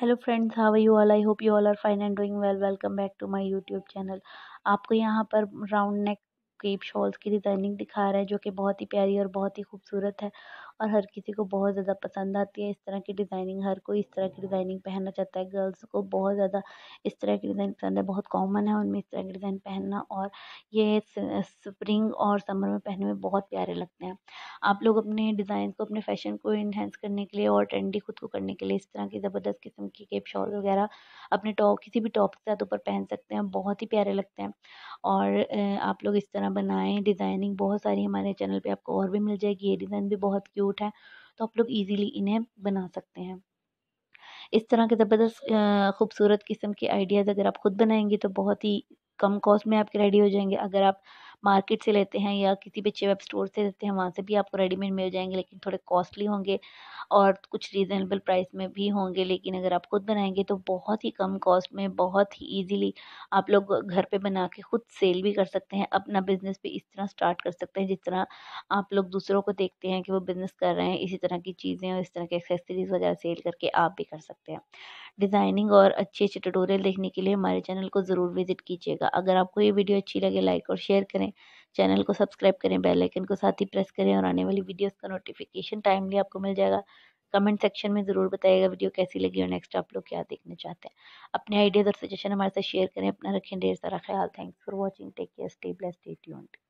hello friends how you all I hope you all are fine and doing well welcome back to my YouTube channel आपको यहाँ पर round neck cape shawls की designing दिखा रहा है जो कि बहुत ही प्यारी और बहुत ही खूबसूरत है और हर किसी को बहुत ज़्यादा पसंद आती है इस तरह की डिज़ाइनिंग हर कोई इस तरह की डिज़ाइनिंग पहनना चाहता है गर्ल्स को बहुत ज़्यादा इस तरह की डिज़ाइन पसंद है बहुत कॉमन है उनमें इस तरह की डिज़ाइन पहनना और ये स्प्रिंग और समर में पहनने में बहुत प्यारे लगते हैं आप लोग अपने डिज़ाइन को अपने फैशन को इन्हेंस करने के लिए और ट्रेंडी खुद को करने के लिए इस तरह की ज़बरदस्त किस्म की केप शॉल वगैरह अपने टॉप किसी भी टॉप के साथ ऊपर पहन सकते हैं बहुत ही प्यारे लगते हैं और आप लोग इस तरह बनाएं डिज़ाइनिंग बहुत सारी हमारे चैनल पर आपको और भी मिल जाएगी ये डिज़ाइन भी बहुत क्यूट फ्रूट हैं तो आप लोग इजीली इन्हें बना सकते हैं इस तरह के ज़बरदस्त खूबसूरत किस्म के आइडियाज़ अगर आप ख़ुद बनाएंगे तो बहुत ही कम कॉस्ट में आपके रेडी हो जाएंगे अगर आप मार्केट से लेते हैं या किसी भी अच्छे वेब स्टोर से लेते हैं वहाँ से भी आपको रेडीमेड मिल जाएंगे लेकिन थोड़े कॉस्टली होंगे और कुछ रीज़नेबल प्राइस में भी होंगे लेकिन अगर आप खुद बनाएंगे तो बहुत ही कम कॉस्ट में बहुत ही ईजिली आप लोग घर पर बना के खुद सेल भी कर सकते हैं अपना बिज़नेस भी इस तरह स्टार्ट कर सकते हैं जिस तरह आप लोग दूसरों को देखते हैं कि वो बिज़नेस कर रहे हैं इसी तरह की चीज़ें और इस तरह की एक्सेसरीज़ वगैरह सेल करके आप भी कर सकते हैं डिज़ाइनिंग और अच्छे अच्छे ट्यूटोरियल देखने के लिए हमारे चैनल को ज़रूर विज़िट कीजिएगा अगर आपको ये वीडियो अच्छी लगे लाइक और शेयर करें करें चैनल को सब्सक्राइब करें बेल आइकन को साथ ही प्रेस करें और आने वाली वीडियोस का नोटिफिकेशन टाइमली आपको मिल जाएगा कमेंट सेक्शन में ज़रूर बताइएगा वीडियो कैसी लगी और नेक्स्ट आप लोग क्या देखना चाहते हैं अपने आइडियाज़ और सजेशन हमारे साथ शेयर करें अपना रखें ढेर सारा ख्याल thanks for watching take care stay bless stay tuned